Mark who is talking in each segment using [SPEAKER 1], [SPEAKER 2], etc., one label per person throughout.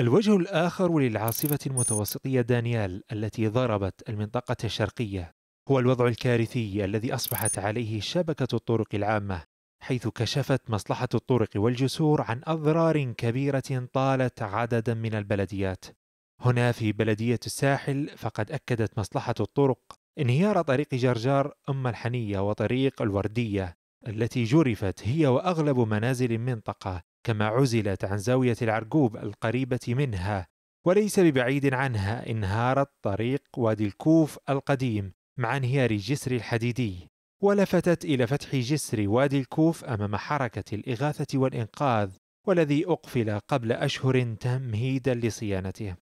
[SPEAKER 1] الوجه الآخر للعاصفة المتوسطية دانيال التي ضربت المنطقة الشرقية هو الوضع الكارثي الذي أصبحت عليه شبكة الطرق العامة حيث كشفت مصلحة الطرق والجسور عن أضرار كبيرة طالت عددا من البلديات هنا في بلدية الساحل فقد أكدت مصلحة الطرق انهيار طريق جرجار أم الحنية وطريق الوردية التي جرفت هي وأغلب منازل المنطقة كما عزلت عن زاوية العرقوب القريبة منها وليس ببعيد عنها انهارت طريق وادي الكوف القديم مع انهيار الجسر الحديدي ولفتت إلى فتح جسر وادي الكوف أمام حركة الإغاثة والإنقاذ والذي أقفل قبل أشهر تمهيدا لصيانته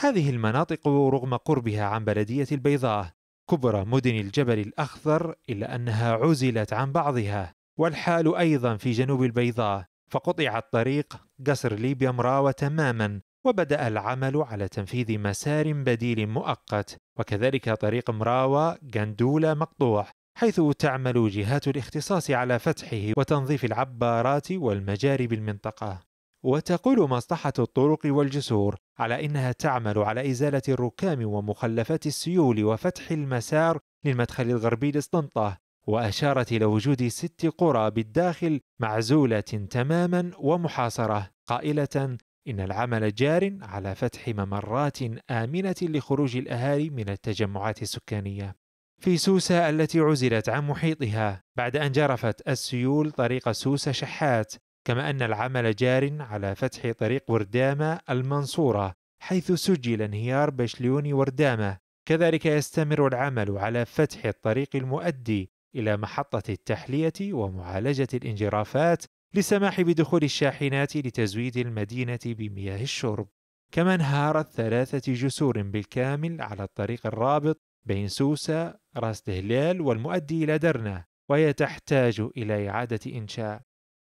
[SPEAKER 1] هذه المناطق رغم قربها عن بلدية البيضاء كبرى مدن الجبل الأخضر إلا أنها عزلت عن بعضها والحال أيضا في جنوب البيضاء فقطع الطريق قصر ليبيا مراوة تماما وبدأ العمل على تنفيذ مسار بديل مؤقت وكذلك طريق مراوة جندولة مقطوع حيث تعمل جهات الاختصاص على فتحه وتنظيف العبارات والمجاري بالمنطقة وتقول مصلحة الطرق والجسور على إنها تعمل على إزالة الركام ومخلفات السيول وفتح المسار للمدخل الغربي لسطنطة وأشارت إلى وجود ست قرى بالداخل معزولة تماما ومحاصرة قائلة إن العمل جار على فتح ممرات آمنة لخروج الأهالي من التجمعات السكانية. في سوسة التي عزلت عن محيطها بعد أن جرفت السيول طريق سوسة شحات، كما أن العمل جار على فتح طريق وردامة المنصورة حيث سجل انهيار بشليون وردامة، كذلك يستمر العمل على فتح الطريق المؤدي إلى محطة التحلية ومعالجة الانجرافات للسماح بدخول الشاحنات لتزويد المدينة بمياه الشرب كما انهارت ثلاثة جسور بالكامل على الطريق الرابط بين سوسة راس دهلال والمؤدي إلى درنة وهي تحتاج إلى إعادة إنشاء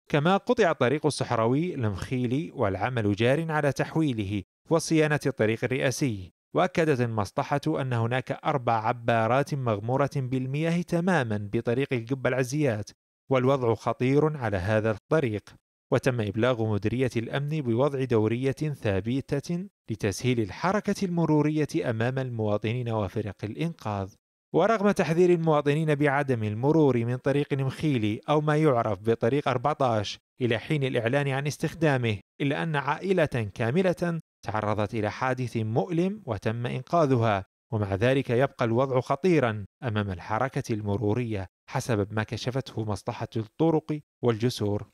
[SPEAKER 1] كما قطع طريق الصحراوي المخيلي والعمل جار على تحويله وصيانة الطريق الرئاسي وأكدت المصلحة أن هناك أربع عبارات مغمورة بالمياه تماما بطريق القبة العزيات والوضع خطير على هذا الطريق وتم إبلاغ مديرية الأمن بوضع دورية ثابتة لتسهيل الحركة المرورية أمام المواطنين وفرق الإنقاذ ورغم تحذير المواطنين بعدم المرور من طريق المخيلي أو ما يعرف بطريق 14 إلى حين الإعلان عن استخدامه إلا أن عائلة كاملة تعرضت إلى حادث مؤلم وتم إنقاذها ومع ذلك يبقى الوضع خطيرا أمام الحركة المرورية حسب ما كشفته مصلحة الطرق والجسور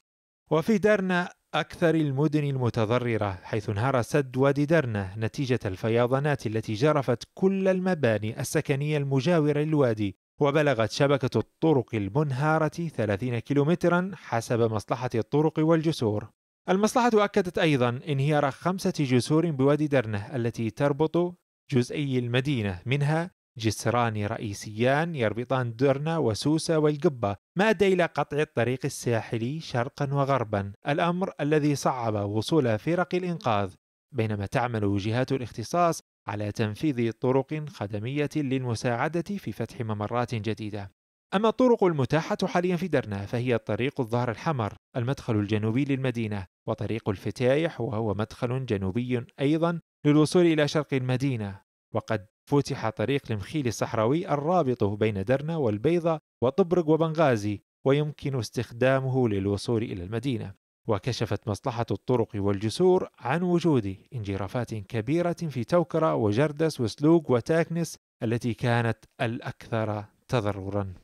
[SPEAKER 1] وفي درنا أكثر المدن المتضررة حيث انهار سد وادي درنا نتيجة الفيضانات التي جرفت كل المباني السكنية المجاورة للوادي وبلغت شبكة الطرق المنهارة 30 كيلومترا حسب مصلحة الطرق والجسور المصلحة أكدت أيضا انهيار خمسة جسور بوادي درنة التي تربط جزئي المدينة منها جسران رئيسيان يربطان درنة وسوسة والقبة ما أدى إلى قطع الطريق الساحلي شرقا وغربا الأمر الذي صعب وصول فرق الإنقاذ بينما تعمل جهات الاختصاص على تنفيذ طرق خدمية للمساعدة في فتح ممرات جديدة أما الطرق المتاحة حاليا في درنا فهي طريق الظهر الحمر المدخل الجنوبي للمدينة وطريق الفتايح وهو مدخل جنوبي أيضا للوصول إلى شرق المدينة وقد فتح طريق المخيل الصحراوي الرابط بين درنا والبيضة وطبرق وبنغازي ويمكن استخدامه للوصول إلى المدينة وكشفت مصلحة الطرق والجسور عن وجود انجرافات كبيرة في توكرة وجردس وسلوق وتاكنس التي كانت الأكثر تضررا